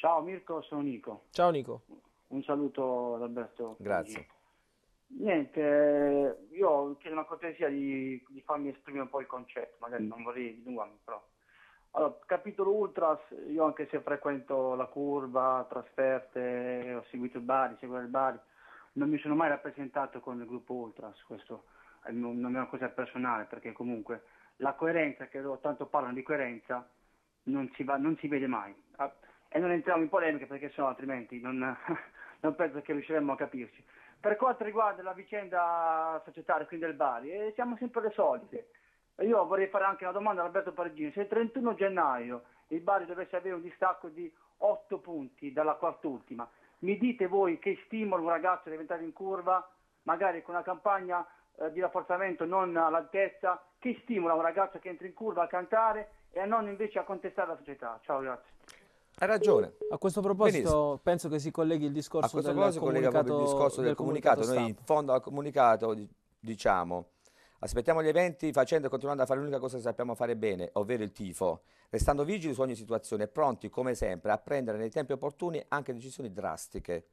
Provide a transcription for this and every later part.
Ciao Mirko, sono Nico. Ciao Nico. Un saluto ad Alberto. Grazie. Niente, io chiedo una cortesia di, di, farmi esprimere un po' il concetto, magari mm. non vorrei dilungarmi però. Allora, capitolo Ultras, io anche se frequento la curva, trasferte, ho seguito il Bari, seguo il Bari, non mi sono mai rappresentato con il gruppo Ultras, questo è una cosa personale perché comunque la coerenza, che loro tanto parlano di coerenza, non si, va, non si vede mai. Ah, e non entriamo in polemica perché sennò altrimenti non, non penso che riusciremmo a capirci. Per quanto riguarda la vicenda societaria, quindi del Bari, eh, siamo sempre le solite. Io vorrei fare anche una domanda ad Alberto Parigini. Se il 31 gennaio il Bari dovesse avere un distacco di 8 punti dalla quart'ultima, mi dite voi che stimolo un ragazzo ad diventare in curva, magari con una campagna eh, di rafforzamento non all'altezza, che stimola un ragazzo che entra in curva a cantare e a non invece a contestare la società? Ciao grazie. Hai ragione. A questo proposito Benissimo. penso che si colleghi il discorso, del comunicato, il discorso del, del comunicato. Stampa. Noi in fondo al comunicato diciamo aspettiamo gli eventi facendo e continuando a fare l'unica cosa che sappiamo fare bene, ovvero il tifo, restando vigili su ogni situazione e pronti come sempre a prendere nei tempi opportuni anche decisioni drastiche.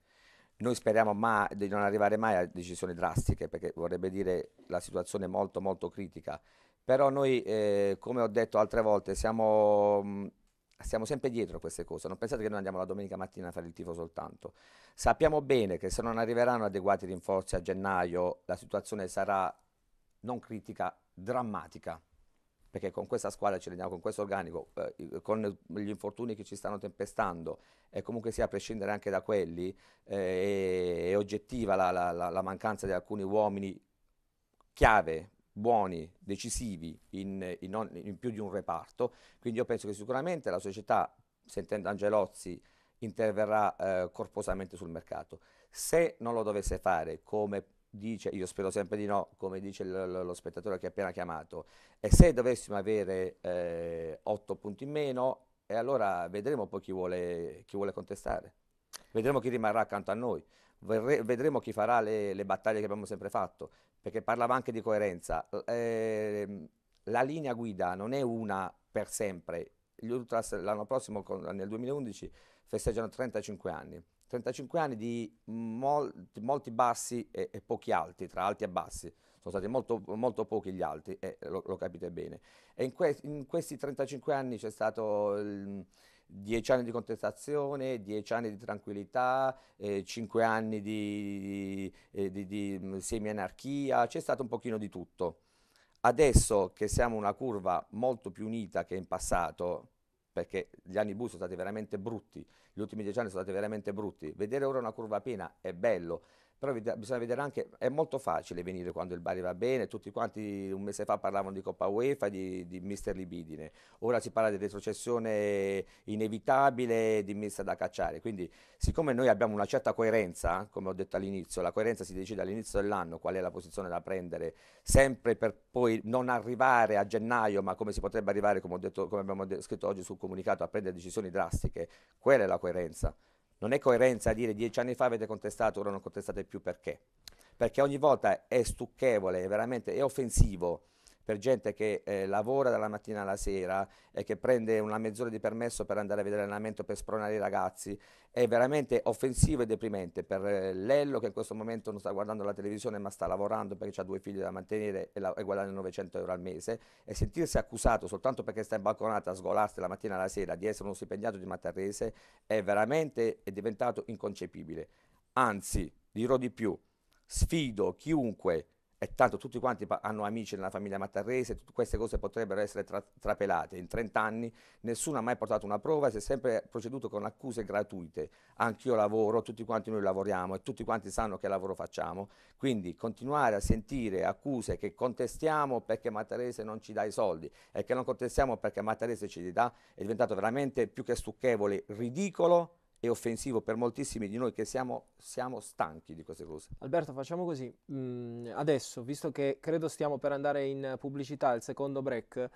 Noi speriamo di non arrivare mai a decisioni drastiche perché vorrebbe dire la situazione è molto molto critica, però noi eh, come ho detto altre volte siamo... Mh, siamo sempre dietro a queste cose, non pensate che noi andiamo la domenica mattina a fare il tifo soltanto. Sappiamo bene che se non arriveranno adeguati rinforzi a gennaio la situazione sarà non critica, drammatica, perché con questa squadra ci rendiamo, con questo organico, eh, con gli infortuni che ci stanno tempestando e comunque sia a prescindere anche da quelli, eh, è, oggettiva la, la, la, la mancanza di alcuni uomini chiave buoni, decisivi in, in, on, in, più di un reparto, quindi io penso che sicuramente la società, sentendo Angelozzi, interverrà eh, corposamente sul mercato. Se non lo dovesse fare, come dice, io spero sempre di no, come dice lo, lo, lo spettatore che ha appena chiamato, e se dovessimo avere eh, 8 punti in meno, e allora vedremo poi chi vuole, chi vuole contestare, vedremo chi rimarrà accanto a noi verre, vedremo chi farà le, le, battaglie che abbiamo sempre fatto, perché parlava anche di coerenza. Eh, la linea guida non è una per sempre. Gli Ultras l'anno prossimo, con, nel 2011, festeggiano 35 anni. 35 anni di molti, molti bassi e, e, pochi alti, tra alti e bassi. Sono stati molto, molto pochi gli alti, e lo, lo capite bene. E in, que in questi 35 anni c'è stato... Il, dieci anni di contestazione, dieci anni di tranquillità, eh, 5 anni di, di, di, di mm, semi-anarchia, c'è stato un pochino di tutto. Adesso che siamo una curva molto più unita che in passato, perché gli anni bui sono stati veramente brutti, gli ultimi dieci anni sono stati veramente brutti, vedere ora una curva piena è bello, però bisogna vedere anche, è molto facile venire quando il Bari va bene, tutti quanti un mese fa parlavano di Coppa UEFA, di, di mister Libidine, ora si parla di retrocessione inevitabile, di mister da cacciare, quindi siccome noi abbiamo una certa coerenza, come ho detto all'inizio, la coerenza si decide all'inizio dell'anno qual è la posizione da prendere, sempre per poi non arrivare a gennaio, ma come si potrebbe arrivare, come, detto, come abbiamo scritto oggi sul comunicato, a prendere decisioni drastiche, quella è la coerenza. Non è coerenza dire dieci anni fa avete contestato, ora non contestate più perché. Perché ogni volta è stucchevole, è veramente è offensivo per gente che eh, lavora dalla mattina alla sera e che prende una mezz'ora di permesso per andare a vedere l'allenamento per spronare i ragazzi, è veramente offensivo e deprimente per eh, Lello che in questo momento non sta guardando la televisione ma sta lavorando perché ha due figli da mantenere e, la, e, guadagna 900 euro al mese e sentirsi accusato soltanto perché sta in balconata a sgolarsi la mattina alla sera di essere uno stipendiato di Matarrese è veramente è diventato inconcepibile. Anzi, dirò di più, sfido chiunque e tanto tutti quanti hanno amici nella famiglia mattarese, tutte queste cose potrebbero essere tra trapelate. In 30 anni nessuno ha mai portato una prova, si è sempre proceduto con accuse gratuite. Anch'io lavoro, tutti quanti noi lavoriamo e tutti quanti sanno che lavoro facciamo. Quindi continuare a sentire accuse che contestiamo perché Mattarese non ci dà i soldi e che non contestiamo perché Mattarese ci li dà è diventato veramente più che stucchevole, ridicolo e offensivo per moltissimi di noi che siamo, siamo stanchi di queste cose. Alberto, facciamo così. Mm, adesso, visto che credo stiamo per andare in pubblicità, al secondo break,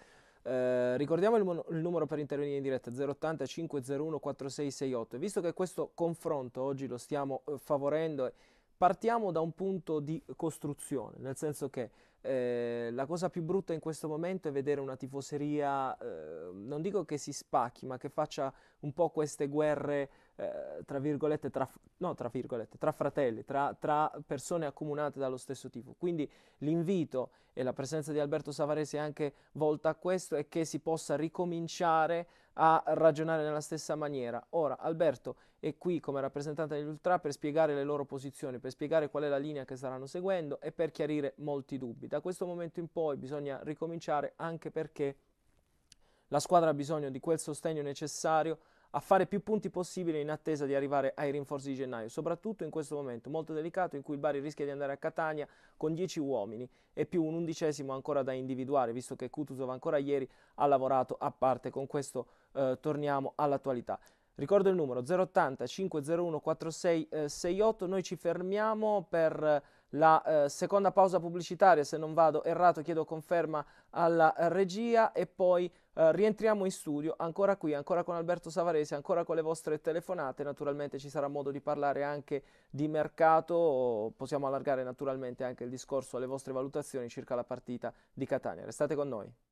eh, ricordiamo il, mon- il, numero per intervenire in diretta 080 501 4668. visto che questo confronto oggi lo stiamo eh, favorendo, partiamo da un punto di costruzione, nel senso che eh, la cosa più brutta in questo momento è vedere una tifoseria, eh, non dico che si spacchi, ma che faccia un po' queste guerre eh, tra virgolette, tra, no, tra virgolette, tra fratelli, tra, tra, persone accomunate dallo stesso tipo. Quindi l'invito e la presenza di Alberto Savarese è anche volta a questo, è che si possa ricominciare a ragionare nella stessa maniera. Ora, Alberto è qui come rappresentante degli Ultra per spiegare le loro posizioni, per spiegare qual è la linea che staranno seguendo e per chiarire molti dubbi. Da questo momento in poi bisogna ricominciare anche perché la squadra ha bisogno di quel sostegno necessario a fare più punti possibile in attesa di arrivare ai rinforzi di gennaio, soprattutto in questo momento molto delicato in cui il Bari rischia di andare a Catania con 10 uomini e più un undicesimo ancora da individuare, visto che Kutuzov ancora ieri ha lavorato a parte. Con questo eh, torniamo all'attualità. Ricordo il numero 080 501 4668, noi ci fermiamo per la eh, seconda pausa pubblicitaria, se non vado errato chiedo conferma alla regia e poi eh, rientriamo in studio, ancora qui, ancora con Alberto Savarese, ancora con le vostre telefonate, naturalmente ci sarà modo di parlare anche di mercato, possiamo allargare naturalmente anche il discorso alle vostre valutazioni circa la partita di Catania. Restate con noi.